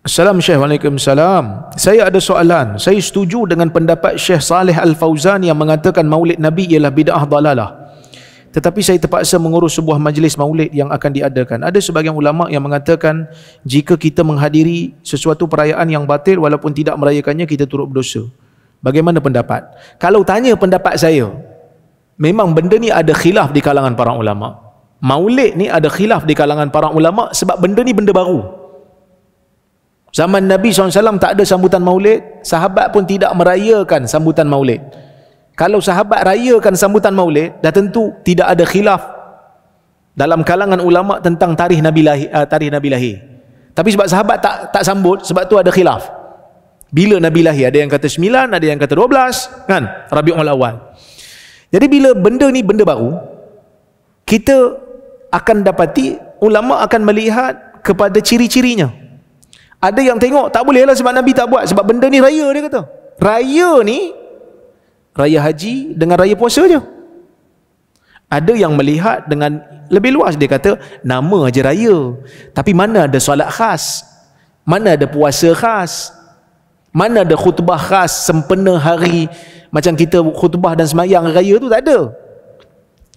Assalamualaikum. Syekh Waalaikumsalam Saya ada soalan Saya setuju dengan pendapat Syekh Saleh Al-Fauzan Yang mengatakan maulid Nabi ialah bid'ah dalalah tetapi saya terpaksa mengurus sebuah majlis maulid yang akan diadakan. Ada sebagian ulama yang mengatakan jika kita menghadiri sesuatu perayaan yang batil walaupun tidak merayakannya kita turut berdosa. Bagaimana pendapat? Kalau tanya pendapat saya, memang benda ni ada khilaf di kalangan para ulama. Maulid ni ada khilaf di kalangan para ulama sebab benda ni benda baru. Zaman Nabi SAW tak ada sambutan maulid, sahabat pun tidak merayakan sambutan maulid. Kalau sahabat rayakan sambutan maulid, dah tentu tidak ada khilaf dalam kalangan ulama tentang tarikh Nabi lahir, eh, tarikh Nabi lahir. Tapi sebab sahabat tak tak sambut, sebab tu ada khilaf. Bila Nabi lahir, ada yang kata 9, ada yang kata 12, kan? Rabiul Awal. Jadi bila benda ni benda baru, kita akan dapati ulama akan melihat kepada ciri-cirinya. Ada yang tengok tak boleh lah sebab Nabi tak buat sebab benda ni raya dia kata. Raya ni raya haji dengan raya puasa je. Ada yang melihat dengan lebih luas dia kata nama aja raya. Tapi mana ada solat khas? Mana ada puasa khas? Mana ada khutbah khas sempena hari macam kita khutbah dan semayang raya tu tak ada.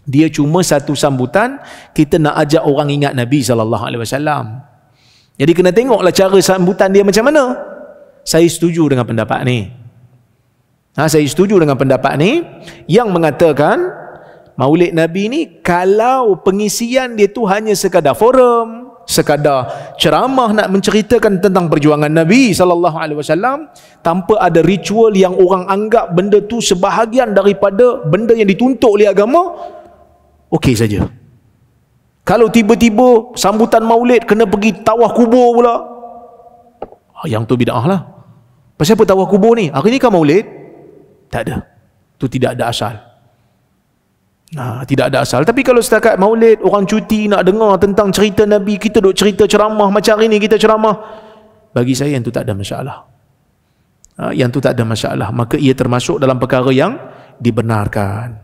Dia cuma satu sambutan kita nak ajak orang ingat Nabi sallallahu alaihi wasallam. Jadi kena tengoklah cara sambutan dia macam mana. Saya setuju dengan pendapat ni. Ha, saya setuju dengan pendapat ni yang mengatakan maulid Nabi ni kalau pengisian dia tu hanya sekadar forum, sekadar ceramah nak menceritakan tentang perjuangan Nabi sallallahu alaihi wasallam tanpa ada ritual yang orang anggap benda tu sebahagian daripada benda yang dituntut oleh agama okey saja. Kalau tiba-tiba sambutan maulid kena pergi tawah kubur pula. Ah, yang tu bid'ah lah. Pasal apa tawah kubur ni? Hari ni kan maulid? Tak ada. Tu tidak ada asal. Ha, tidak ada asal. Tapi kalau setakat maulid, orang cuti nak dengar tentang cerita Nabi, kita duk cerita ceramah macam hari ni kita ceramah. Bagi saya yang tu tak ada masalah. Ha, yang tu tak ada masalah. Maka ia termasuk dalam perkara yang dibenarkan.